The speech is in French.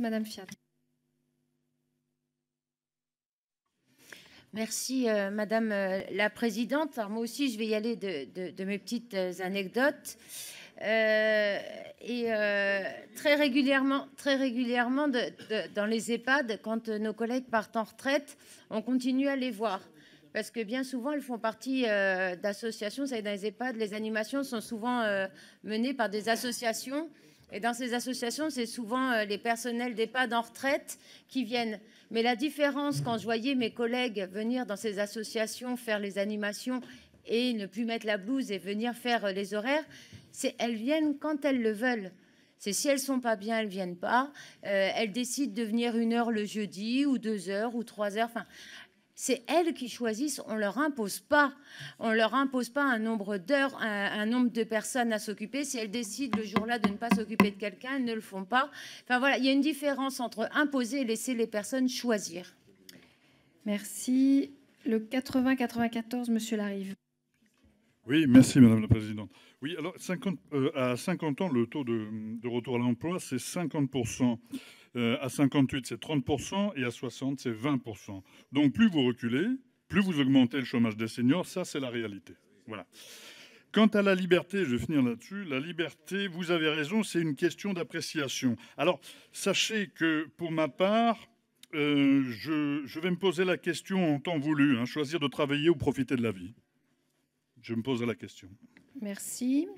Madame Fiat. Merci, euh, Madame euh, la Présidente. moi aussi, je vais y aller de, mes petites euh, anecdotes. et très régulièrement, très régulièrement dans les EHPAD, quand nos collègues partent en retraite, on continue à les voir. Parce que bien souvent, elles font partie d'associations. dans les EHPAD, les animations sont souvent menées par des associations et dans ces associations, c'est souvent euh, les personnels d'EHPAD en retraite qui viennent. Mais la différence, quand je voyais mes collègues venir dans ces associations faire les animations et ne plus mettre la blouse et venir faire euh, les horaires, c'est elles viennent quand elles le veulent. C'est si elles sont pas bien, elles viennent pas. Euh, elles décident de venir une heure le jeudi ou deux heures ou trois heures. Enfin, c'est elles qui choisissent, on leur impose pas. On leur impose pas un nombre d'heures, un, nombre de personnes à s'occuper. Si elles décident le jour-là de ne pas s'occuper de quelqu'un, elles ne le font pas. Enfin voilà, il y a une différence entre imposer et laisser les personnes choisir. Merci. Le 80-94, monsieur Larive. Oui, merci madame la présidente. Oui, alors euh, à 50 ans, le taux de retour à l'emploi, c'est 50 euh, à 58, c'est 30%, et à 60, c'est 20%. Donc plus vous reculez, plus vous augmentez le chômage des seniors, ça c'est la réalité. Voilà. Quant à la liberté, je vais finir là-dessus, la liberté, vous avez raison, c'est une question d'appréciation. Alors, sachez que pour ma part, euh, je, vais me poser la question en temps voulu, hein, choisir de travailler ou profiter de la vie. Je me pose la question. Merci.